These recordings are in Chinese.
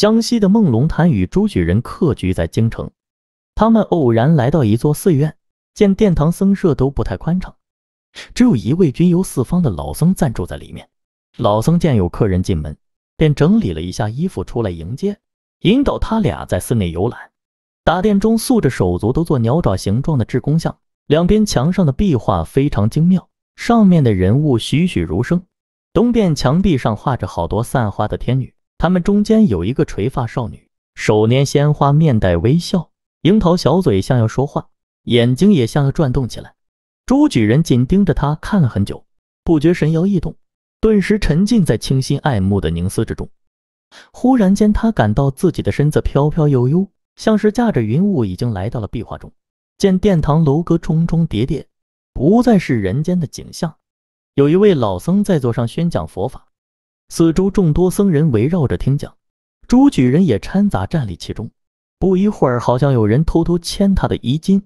江西的梦龙潭与朱举人客居在京城，他们偶然来到一座寺院，见殿堂僧舍都不太宽敞，只有一位巡游四方的老僧暂住在里面。老僧见有客人进门，便整理了一下衣服出来迎接，引导他俩在寺内游览。大殿中塑着手足都做鸟爪形状的智公像，两边墙上的壁画非常精妙，上面的人物栩栩如生。东边墙壁上画着好多散花的天女。他们中间有一个垂发少女，手拈鲜花，面带微笑，樱桃小嘴像要说话，眼睛也像要转动起来。朱举人紧盯着她看了很久，不觉神摇异动，顿时沉浸在倾心爱慕的凝思之中。忽然间，他感到自己的身子飘飘悠悠，像是驾着云雾，已经来到了壁画中。见殿堂楼阁重重叠叠，不再是人间的景象。有一位老僧在座上宣讲佛法。四周众多僧人围绕着听讲，朱举人也掺杂站立其中。不一会儿，好像有人偷偷牵他的衣襟，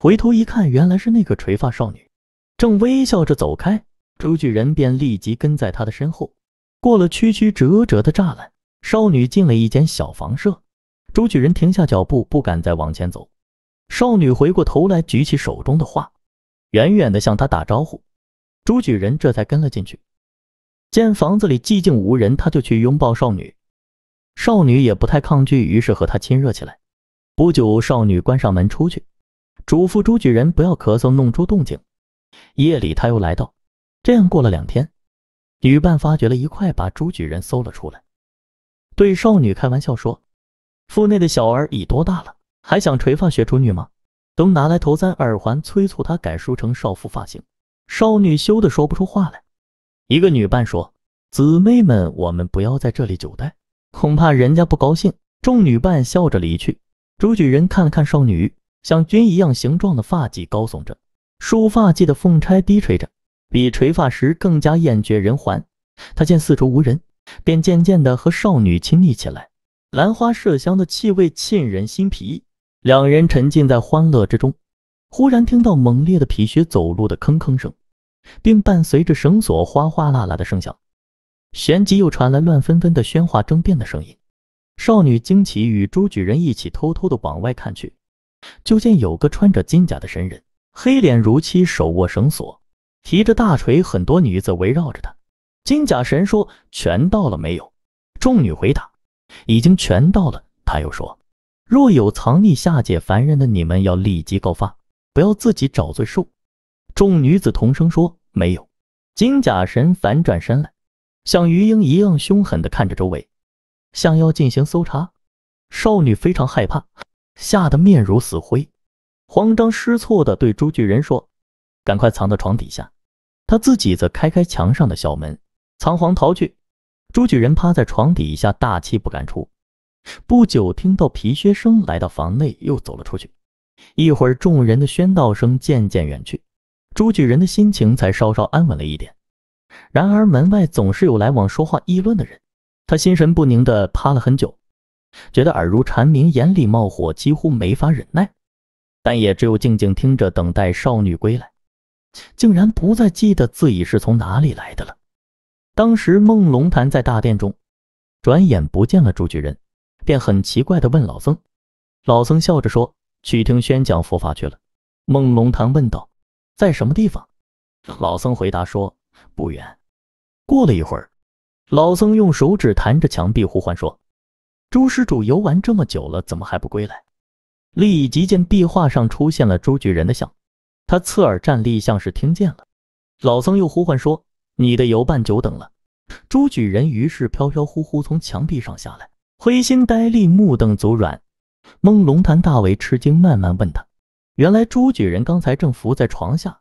回头一看，原来是那个垂发少女，正微笑着走开。朱举人便立即跟在他的身后，过了曲曲折折的栅栏，少女进了一间小房舍。朱举人停下脚步，不敢再往前走。少女回过头来，举起手中的画，远远地向他打招呼。朱举人这才跟了进去。见房子里寂静无人，他就去拥抱少女，少女也不太抗拒，于是和他亲热起来。不久，少女关上门出去，嘱咐朱举人不要咳嗽弄出动静。夜里，他又来到。这样过了两天，女伴发觉了一块，把朱举人搜了出来，对少女开玩笑说：“腹内的小儿已多大了，还想垂发学处女吗？都拿来头簪耳环，催促他改梳成少妇发型。”少女羞得说不出话来。一个女伴说：“姊妹们，我们不要在这里久待，恐怕人家不高兴。”众女伴笑着离去。朱举人看了看少女，像军一样形状的发髻高耸着，梳发髻的凤钗低垂着，比垂发时更加艳绝人寰。他见四处无人，便渐渐地和少女亲昵起来。兰花麝香的气味沁人心脾，两人沉浸在欢乐之中。忽然听到猛烈的皮靴走路的吭吭声。并伴随着绳索哗哗啦啦的声响，旋即又传来乱纷纷的喧哗争辩的声音。少女惊奇，与朱举人一起偷偷的往外看去，就见有个穿着金甲的神人，黑脸如漆，手握绳索，提着大锤，很多女子围绕着他。金甲神说：“全到了没有？”众女回答：“已经全到了。”他又说：“若有藏匿下界凡人的，你们要立即告发，不要自己找罪受。”众女子同声说：“没有。”金甲神反转身来，像鱼鹰一样凶狠地看着周围，想要进行搜查。少女非常害怕，吓得面如死灰，慌张失措地对朱巨人说：“赶快藏到床底下。”她自己则开开墙上的小门，仓皇逃去。朱巨人趴在床底下，大气不敢出。不久，听到皮靴声来到房内，又走了出去。一会儿，众人的喧闹声渐渐远去。朱举人的心情才稍稍安稳了一点，然而门外总是有来往说话议论的人，他心神不宁地趴了很久，觉得耳如蝉鸣，眼里冒火，几乎没法忍耐，但也只有静静听着，等待少女归来，竟然不再记得自己是从哪里来的了。当时梦龙潭在大殿中，转眼不见了朱举人，便很奇怪地问老僧，老僧笑着说去听宣讲佛法去了。梦龙潭问道。在什么地方？老僧回答说：“不远。”过了一会儿，老僧用手指弹着墙壁呼唤说：“朱施主游玩这么久了，怎么还不归来？”立即见壁画上出现了朱举人的像，他侧耳站立，像是听见了。老僧又呼唤说：“你的游伴久等了。”朱举人于是飘飘忽忽从墙壁上下来，灰心呆立，目瞪足软。梦龙潭大为吃惊，慢慢问他。原来朱举人刚才正伏在床下，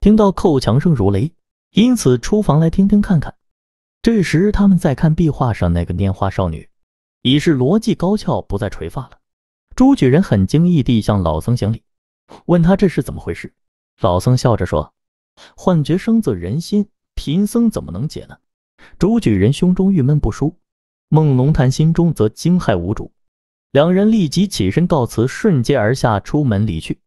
听到叩墙声如雷，因此出房来听听看看。这时他们在看壁画上那个拈花少女，已是逻辑高翘，不再垂发了。朱举人很惊异地向老僧行礼，问他这是怎么回事。老僧笑着说：“幻觉生自人心，贫僧怎么能解呢？”朱举人胸中郁闷不舒，梦龙潭心中则惊骇无主，两人立即起身告辞，顺间而下，出门离去。